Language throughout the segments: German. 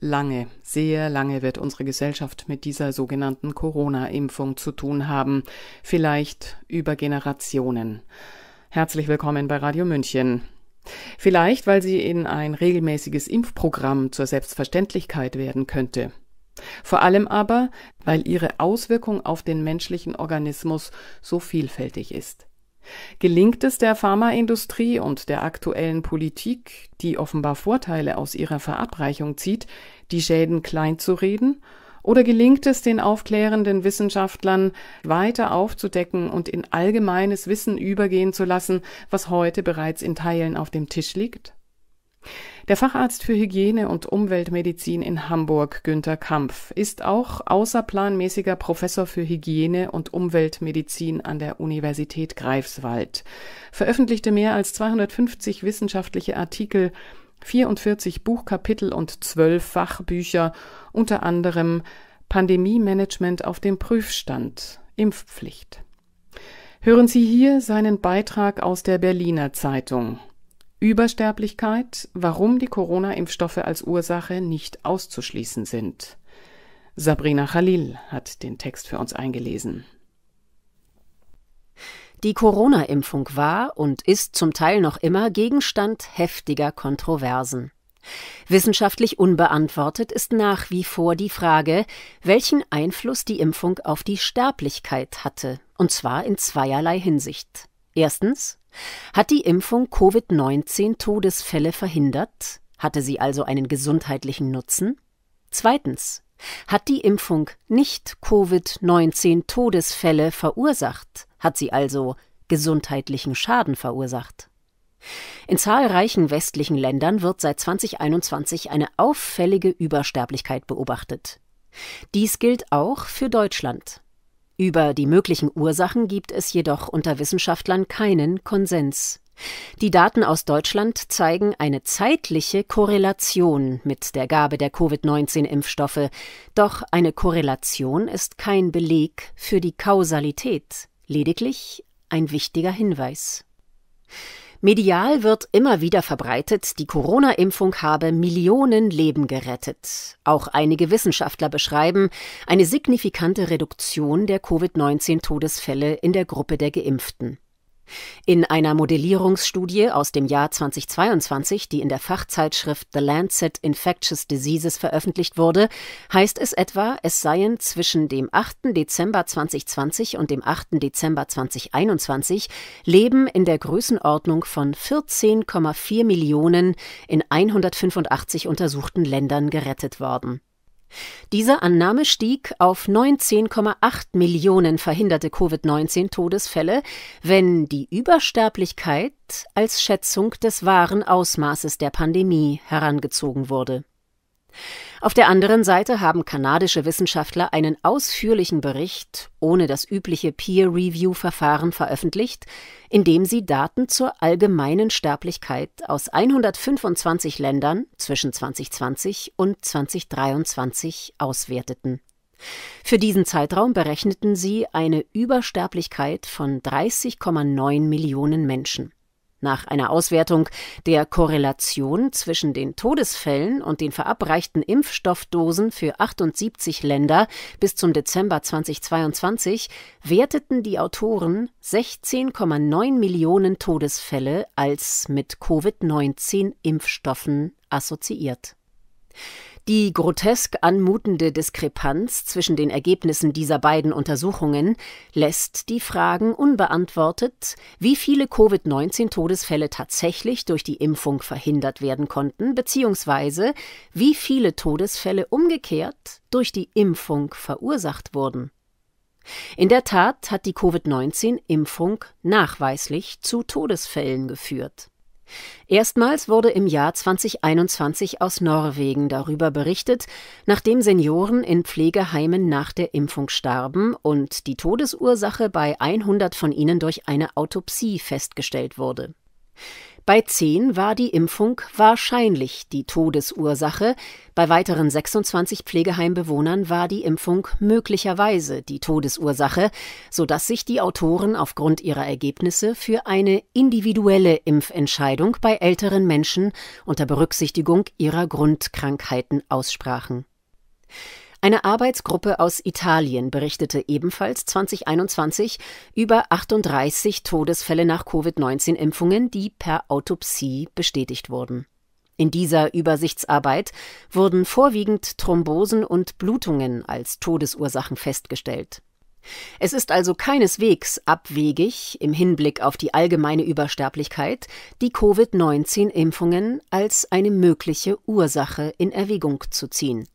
Lange, sehr lange wird unsere Gesellschaft mit dieser sogenannten Corona-Impfung zu tun haben, vielleicht über Generationen. Herzlich willkommen bei Radio München. Vielleicht, weil sie in ein regelmäßiges Impfprogramm zur Selbstverständlichkeit werden könnte. Vor allem aber, weil ihre Auswirkung auf den menschlichen Organismus so vielfältig ist. Gelingt es der Pharmaindustrie und der aktuellen Politik, die offenbar Vorteile aus ihrer Verabreichung zieht, die Schäden kleinzureden? Oder gelingt es den aufklärenden Wissenschaftlern, weiter aufzudecken und in allgemeines Wissen übergehen zu lassen, was heute bereits in Teilen auf dem Tisch liegt? Der Facharzt für Hygiene und Umweltmedizin in Hamburg, Günther Kampf, ist auch außerplanmäßiger Professor für Hygiene und Umweltmedizin an der Universität Greifswald, veröffentlichte mehr als 250 wissenschaftliche Artikel 44 Buchkapitel und 12 Fachbücher, unter anderem Pandemie-Management auf dem Prüfstand, Impfpflicht. Hören Sie hier seinen Beitrag aus der Berliner Zeitung. Übersterblichkeit, warum die Corona-Impfstoffe als Ursache nicht auszuschließen sind. Sabrina Khalil hat den Text für uns eingelesen. Die Corona-Impfung war und ist zum Teil noch immer Gegenstand heftiger Kontroversen. Wissenschaftlich unbeantwortet ist nach wie vor die Frage, welchen Einfluss die Impfung auf die Sterblichkeit hatte, und zwar in zweierlei Hinsicht. Erstens, hat die Impfung Covid-19-Todesfälle verhindert? Hatte sie also einen gesundheitlichen Nutzen? Zweitens. Hat die Impfung nicht Covid-19-Todesfälle verursacht? Hat sie also gesundheitlichen Schaden verursacht? In zahlreichen westlichen Ländern wird seit 2021 eine auffällige Übersterblichkeit beobachtet. Dies gilt auch für Deutschland. Über die möglichen Ursachen gibt es jedoch unter Wissenschaftlern keinen Konsens. Die Daten aus Deutschland zeigen eine zeitliche Korrelation mit der Gabe der Covid-19-Impfstoffe, doch eine Korrelation ist kein Beleg für die Kausalität, lediglich ein wichtiger Hinweis. Medial wird immer wieder verbreitet, die Corona-Impfung habe Millionen Leben gerettet. Auch einige Wissenschaftler beschreiben eine signifikante Reduktion der Covid-19-Todesfälle in der Gruppe der Geimpften. In einer Modellierungsstudie aus dem Jahr 2022, die in der Fachzeitschrift The Lancet Infectious Diseases veröffentlicht wurde, heißt es etwa, es seien zwischen dem 8. Dezember 2020 und dem 8. Dezember 2021 Leben in der Größenordnung von 14,4 Millionen in 185 untersuchten Ländern gerettet worden. Diese Annahme stieg auf 19,8 Millionen verhinderte Covid-19-Todesfälle, wenn die Übersterblichkeit als Schätzung des wahren Ausmaßes der Pandemie herangezogen wurde auf der anderen Seite haben kanadische Wissenschaftler einen ausführlichen Bericht ohne das übliche Peer-Review-Verfahren veröffentlicht, in dem sie Daten zur allgemeinen Sterblichkeit aus 125 Ländern zwischen 2020 und 2023 auswerteten. Für diesen Zeitraum berechneten sie eine Übersterblichkeit von 30,9 Millionen Menschen. Nach einer Auswertung der Korrelation zwischen den Todesfällen und den verabreichten Impfstoffdosen für 78 Länder bis zum Dezember 2022 werteten die Autoren 16,9 Millionen Todesfälle als mit Covid-19 Impfstoffen assoziiert. Die grotesk anmutende Diskrepanz zwischen den Ergebnissen dieser beiden Untersuchungen lässt die Fragen unbeantwortet, wie viele Covid-19-Todesfälle tatsächlich durch die Impfung verhindert werden konnten, beziehungsweise wie viele Todesfälle umgekehrt durch die Impfung verursacht wurden. In der Tat hat die Covid-19-Impfung nachweislich zu Todesfällen geführt. Erstmals wurde im Jahr 2021 aus Norwegen darüber berichtet, nachdem Senioren in Pflegeheimen nach der Impfung starben und die Todesursache bei 100 von ihnen durch eine Autopsie festgestellt wurde. Bei 10 war die Impfung wahrscheinlich die Todesursache, bei weiteren 26 Pflegeheimbewohnern war die Impfung möglicherweise die Todesursache, sodass sich die Autoren aufgrund ihrer Ergebnisse für eine individuelle Impfentscheidung bei älteren Menschen unter Berücksichtigung ihrer Grundkrankheiten aussprachen. Eine Arbeitsgruppe aus Italien berichtete ebenfalls 2021 über 38 Todesfälle nach Covid-19-Impfungen, die per Autopsie bestätigt wurden. In dieser Übersichtsarbeit wurden vorwiegend Thrombosen und Blutungen als Todesursachen festgestellt. Es ist also keineswegs abwegig, im Hinblick auf die allgemeine Übersterblichkeit, die Covid-19-Impfungen als eine mögliche Ursache in Erwägung zu ziehen.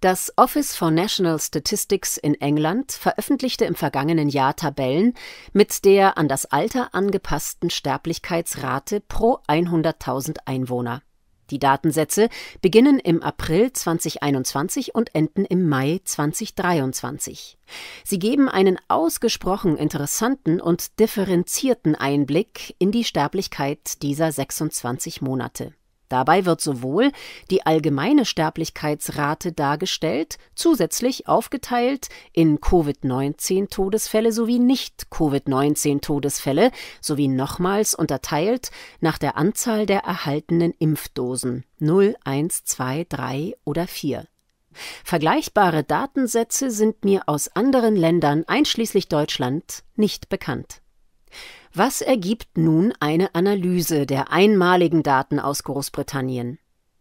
Das Office for National Statistics in England veröffentlichte im vergangenen Jahr Tabellen mit der an das Alter angepassten Sterblichkeitsrate pro 100.000 Einwohner. Die Datensätze beginnen im April 2021 und enden im Mai 2023. Sie geben einen ausgesprochen interessanten und differenzierten Einblick in die Sterblichkeit dieser 26 Monate. Dabei wird sowohl die allgemeine Sterblichkeitsrate dargestellt, zusätzlich aufgeteilt in Covid-19-Todesfälle sowie Nicht-Covid-19-Todesfälle sowie nochmals unterteilt nach der Anzahl der erhaltenen Impfdosen 0, 1, 2, 3 oder 4. Vergleichbare Datensätze sind mir aus anderen Ländern einschließlich Deutschland nicht bekannt. Was ergibt nun eine Analyse der einmaligen Daten aus Großbritannien?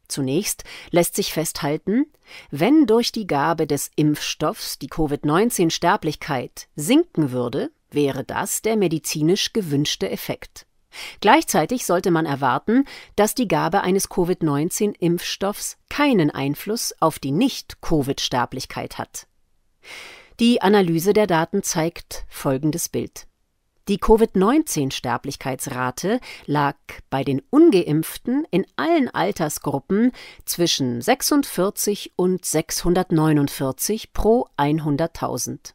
Zunächst lässt sich festhalten, wenn durch die Gabe des Impfstoffs die Covid-19-Sterblichkeit sinken würde, wäre das der medizinisch gewünschte Effekt. Gleichzeitig sollte man erwarten, dass die Gabe eines Covid-19-Impfstoffs keinen Einfluss auf die Nicht-Covid-Sterblichkeit hat. Die Analyse der Daten zeigt folgendes Bild. Die Covid-19-Sterblichkeitsrate lag bei den ungeimpften in allen Altersgruppen zwischen 46 und 649 pro 100.000.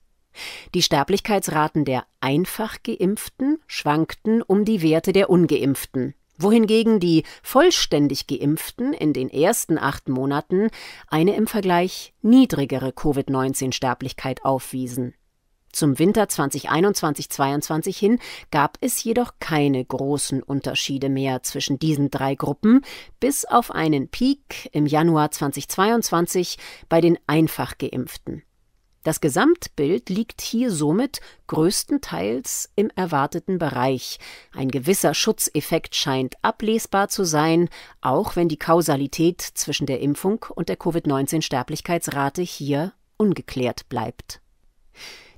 Die Sterblichkeitsraten der einfach geimpften schwankten um die Werte der ungeimpften wohingegen die vollständig geimpften in den ersten acht Monaten eine im Vergleich niedrigere Covid-19-Sterblichkeit aufwiesen. Zum Winter 2021-22 hin gab es jedoch keine großen Unterschiede mehr zwischen diesen drei Gruppen, bis auf einen Peak im Januar 2022 bei den Einfachgeimpften. Das Gesamtbild liegt hier somit größtenteils im erwarteten Bereich. Ein gewisser Schutzeffekt scheint ablesbar zu sein, auch wenn die Kausalität zwischen der Impfung und der Covid-19-Sterblichkeitsrate hier ungeklärt bleibt.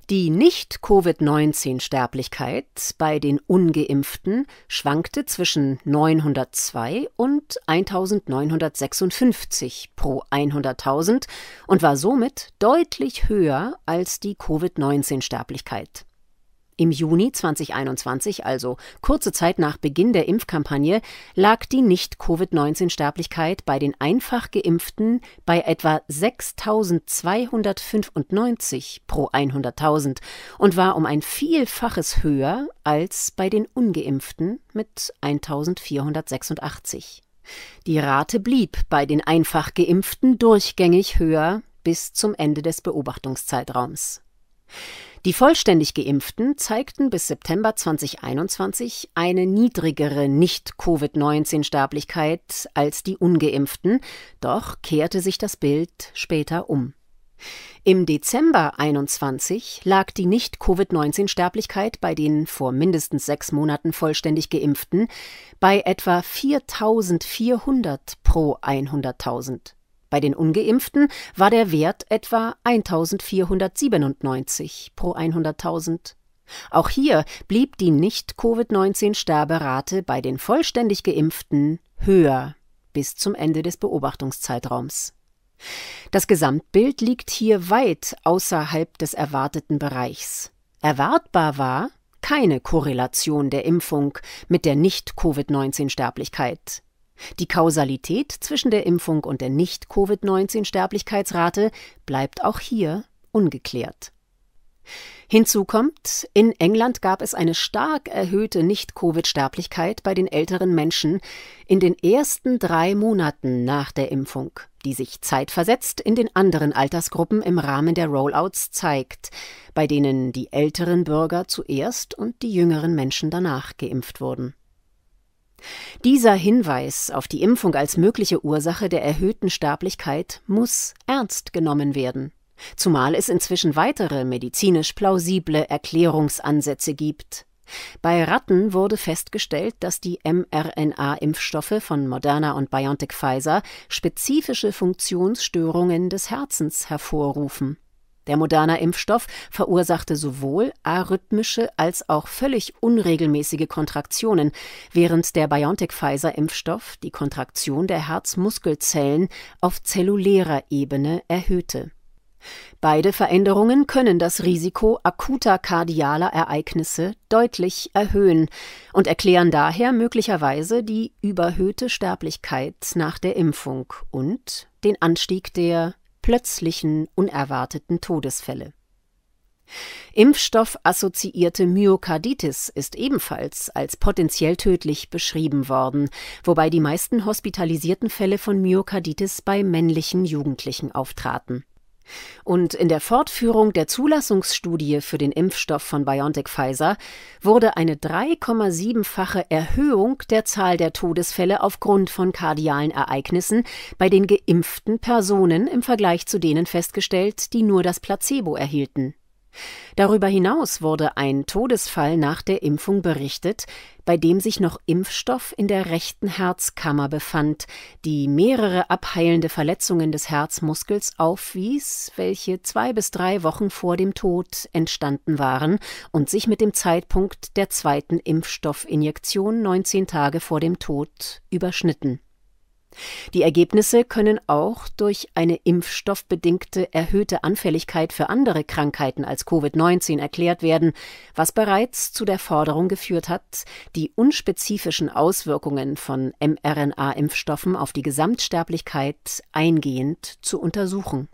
Die Nicht-Covid-19-Sterblichkeit bei den ungeimpften schwankte zwischen 902 und 1956 pro 100.000 und war somit deutlich höher als die Covid-19-Sterblichkeit. Im Juni 2021, also kurze Zeit nach Beginn der Impfkampagne, lag die Nicht-Covid-19-Sterblichkeit bei den einfach geimpften bei etwa 6.295 pro 100.000 und war um ein Vielfaches höher als bei den ungeimpften mit 1.486. Die Rate blieb bei den einfach geimpften durchgängig höher bis zum Ende des Beobachtungszeitraums. Die vollständig Geimpften zeigten bis September 2021 eine niedrigere Nicht-Covid-19-Sterblichkeit als die Ungeimpften, doch kehrte sich das Bild später um. Im Dezember 2021 lag die Nicht-Covid-19-Sterblichkeit bei den vor mindestens sechs Monaten vollständig Geimpften bei etwa 4.400 pro 100.000. Bei den ungeimpften war der Wert etwa 1497 pro 100.000. Auch hier blieb die Nicht-Covid-19-Sterberate bei den vollständig geimpften höher bis zum Ende des Beobachtungszeitraums. Das Gesamtbild liegt hier weit außerhalb des erwarteten Bereichs. Erwartbar war keine Korrelation der Impfung mit der Nicht-Covid-19-Sterblichkeit. Die Kausalität zwischen der Impfung und der Nicht-Covid-19-Sterblichkeitsrate bleibt auch hier ungeklärt. Hinzu kommt, in England gab es eine stark erhöhte Nicht-Covid-Sterblichkeit bei den älteren Menschen in den ersten drei Monaten nach der Impfung, die sich zeitversetzt in den anderen Altersgruppen im Rahmen der Rollouts zeigt, bei denen die älteren Bürger zuerst und die jüngeren Menschen danach geimpft wurden dieser Hinweis auf die Impfung als mögliche Ursache der erhöhten Sterblichkeit muss ernst genommen werden, zumal es inzwischen weitere medizinisch plausible Erklärungsansätze gibt. Bei Ratten wurde festgestellt, dass die mRNA-Impfstoffe von Moderna und BioNTech Pfizer spezifische Funktionsstörungen des Herzens hervorrufen der moderne Impfstoff verursachte sowohl arrhythmische als auch völlig unregelmäßige Kontraktionen, während der BioNTech-Pfizer-Impfstoff die Kontraktion der Herzmuskelzellen auf zellulärer Ebene erhöhte. Beide Veränderungen können das Risiko akuter kardialer Ereignisse deutlich erhöhen und erklären daher möglicherweise die überhöhte Sterblichkeit nach der Impfung und den Anstieg der plötzlichen, unerwarteten Todesfälle. Impfstoffassoziierte Myokarditis ist ebenfalls als potenziell tödlich beschrieben worden, wobei die meisten hospitalisierten Fälle von Myokarditis bei männlichen Jugendlichen auftraten. Und in der Fortführung der Zulassungsstudie für den Impfstoff von BioNTech Pfizer wurde eine 3,7-fache Erhöhung der Zahl der Todesfälle aufgrund von kardialen Ereignissen bei den geimpften Personen im Vergleich zu denen festgestellt, die nur das Placebo erhielten Darüber hinaus wurde ein Todesfall nach der Impfung berichtet, bei dem sich noch Impfstoff in der rechten Herzkammer befand, die mehrere abheilende Verletzungen des Herzmuskels aufwies, welche zwei bis drei Wochen vor dem Tod entstanden waren und sich mit dem Zeitpunkt der zweiten Impfstoffinjektion 19 Tage vor dem Tod überschnitten die Ergebnisse können auch durch eine impfstoffbedingte erhöhte Anfälligkeit für andere Krankheiten als Covid-19 erklärt werden, was bereits zu der Forderung geführt hat, die unspezifischen Auswirkungen von mRNA-Impfstoffen auf die Gesamtsterblichkeit eingehend zu untersuchen.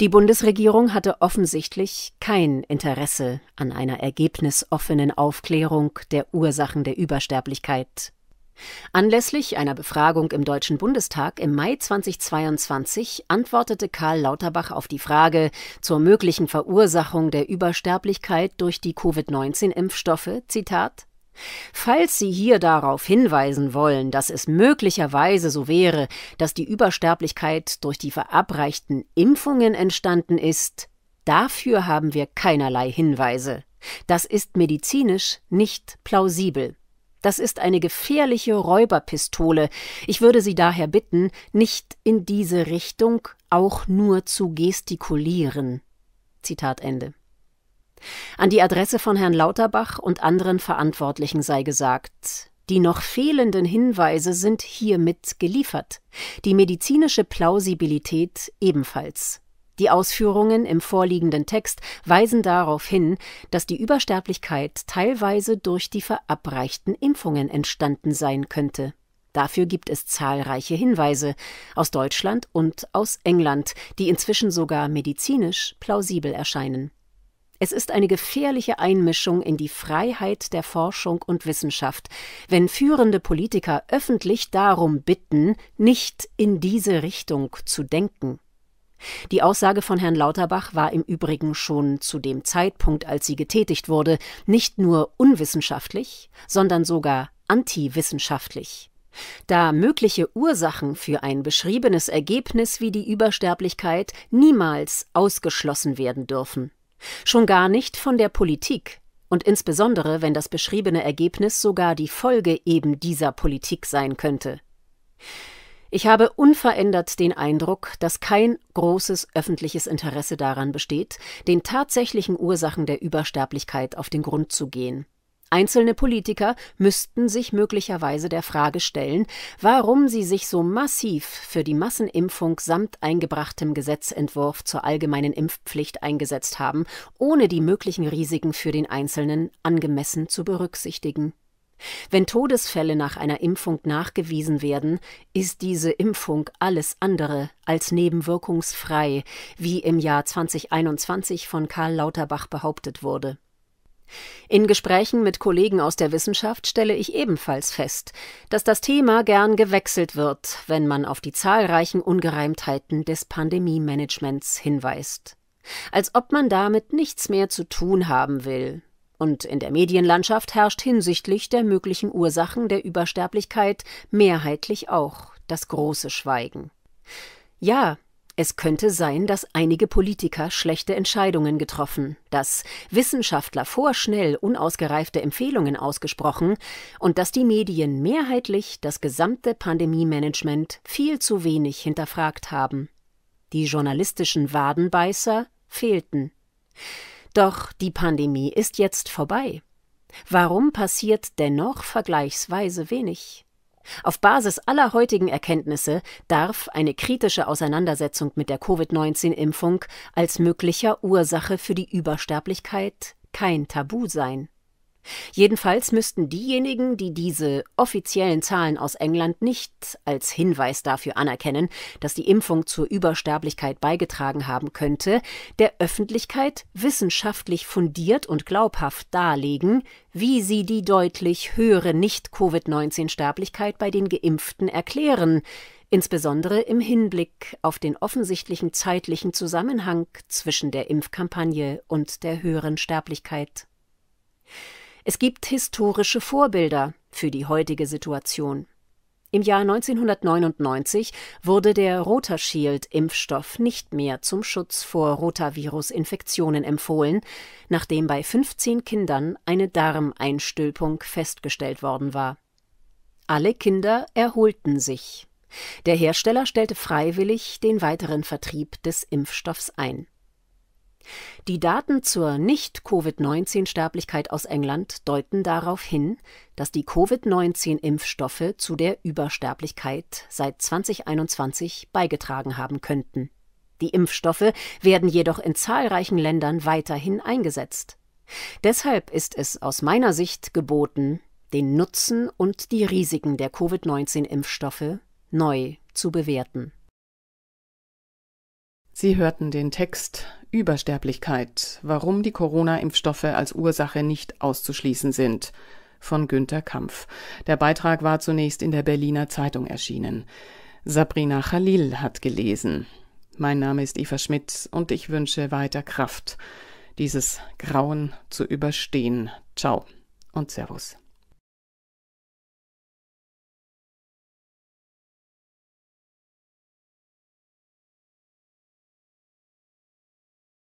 Die Bundesregierung hatte offensichtlich kein Interesse an einer ergebnisoffenen Aufklärung der Ursachen der Übersterblichkeit Anlässlich einer Befragung im Deutschen Bundestag im Mai 2022 antwortete Karl Lauterbach auf die Frage zur möglichen Verursachung der Übersterblichkeit durch die Covid-19-Impfstoffe, Zitat, Falls Sie hier darauf hinweisen wollen, dass es möglicherweise so wäre, dass die Übersterblichkeit durch die verabreichten Impfungen entstanden ist, dafür haben wir keinerlei Hinweise. Das ist medizinisch nicht plausibel. Das ist eine gefährliche Räuberpistole. Ich würde Sie daher bitten, nicht in diese Richtung auch nur zu gestikulieren. Zitat Ende. An die Adresse von Herrn Lauterbach und anderen Verantwortlichen sei gesagt, die noch fehlenden Hinweise sind hiermit geliefert, die medizinische Plausibilität ebenfalls. Die Ausführungen im vorliegenden Text weisen darauf hin, dass die Übersterblichkeit teilweise durch die verabreichten Impfungen entstanden sein könnte. Dafür gibt es zahlreiche Hinweise aus Deutschland und aus England, die inzwischen sogar medizinisch plausibel erscheinen. Es ist eine gefährliche Einmischung in die Freiheit der Forschung und Wissenschaft, wenn führende Politiker öffentlich darum bitten, nicht in diese Richtung zu denken. Die Aussage von Herrn Lauterbach war im Übrigen schon zu dem Zeitpunkt, als sie getätigt wurde, nicht nur unwissenschaftlich, sondern sogar antiwissenschaftlich. Da mögliche Ursachen für ein beschriebenes Ergebnis wie die Übersterblichkeit niemals ausgeschlossen werden dürfen. Schon gar nicht von der Politik, und insbesondere wenn das beschriebene Ergebnis sogar die Folge eben dieser Politik sein könnte. Ich habe unverändert den Eindruck, dass kein großes öffentliches Interesse daran besteht, den tatsächlichen Ursachen der Übersterblichkeit auf den Grund zu gehen. Einzelne Politiker müssten sich möglicherweise der Frage stellen, warum sie sich so massiv für die Massenimpfung samt eingebrachtem Gesetzentwurf zur allgemeinen Impfpflicht eingesetzt haben, ohne die möglichen Risiken für den Einzelnen angemessen zu berücksichtigen. Wenn Todesfälle nach einer Impfung nachgewiesen werden, ist diese Impfung alles andere als nebenwirkungsfrei, wie im Jahr 2021 von Karl Lauterbach behauptet wurde. In Gesprächen mit Kollegen aus der Wissenschaft stelle ich ebenfalls fest, dass das Thema gern gewechselt wird, wenn man auf die zahlreichen Ungereimtheiten des Pandemiemanagements hinweist. Als ob man damit nichts mehr zu tun haben will, und in der Medienlandschaft herrscht hinsichtlich der möglichen Ursachen der Übersterblichkeit mehrheitlich auch das große Schweigen. Ja, es könnte sein, dass einige Politiker schlechte Entscheidungen getroffen, dass Wissenschaftler vorschnell unausgereifte Empfehlungen ausgesprochen und dass die Medien mehrheitlich das gesamte Pandemie-Management viel zu wenig hinterfragt haben. Die journalistischen Wadenbeißer fehlten. Doch die Pandemie ist jetzt vorbei. Warum passiert dennoch vergleichsweise wenig? Auf Basis aller heutigen Erkenntnisse darf eine kritische Auseinandersetzung mit der Covid-19-Impfung als möglicher Ursache für die Übersterblichkeit kein Tabu sein. Jedenfalls müssten diejenigen, die diese offiziellen Zahlen aus England nicht als Hinweis dafür anerkennen, dass die Impfung zur Übersterblichkeit beigetragen haben könnte, der Öffentlichkeit wissenschaftlich fundiert und glaubhaft darlegen, wie sie die deutlich höhere Nicht-Covid-19-Sterblichkeit bei den Geimpften erklären, insbesondere im Hinblick auf den offensichtlichen zeitlichen Zusammenhang zwischen der Impfkampagne und der höheren Sterblichkeit. Es gibt historische Vorbilder für die heutige Situation. Im Jahr 1999 wurde der Rotashield-Impfstoff nicht mehr zum Schutz vor Rotavirus-Infektionen empfohlen, nachdem bei 15 Kindern eine Darmeinstülpung festgestellt worden war. Alle Kinder erholten sich. Der Hersteller stellte freiwillig den weiteren Vertrieb des Impfstoffs ein. Die Daten zur Nicht-Covid-19-Sterblichkeit aus England deuten darauf hin, dass die Covid-19-Impfstoffe zu der Übersterblichkeit seit 2021 beigetragen haben könnten. Die Impfstoffe werden jedoch in zahlreichen Ländern weiterhin eingesetzt. Deshalb ist es aus meiner Sicht geboten, den Nutzen und die Risiken der Covid-19-Impfstoffe neu zu bewerten. Sie hörten den Text Übersterblichkeit, warum die Corona-Impfstoffe als Ursache nicht auszuschließen sind von Günter Kampf. Der Beitrag war zunächst in der Berliner Zeitung erschienen. Sabrina Khalil hat gelesen. Mein Name ist Eva Schmidt und ich wünsche weiter Kraft, dieses Grauen zu überstehen. Ciao und Servus.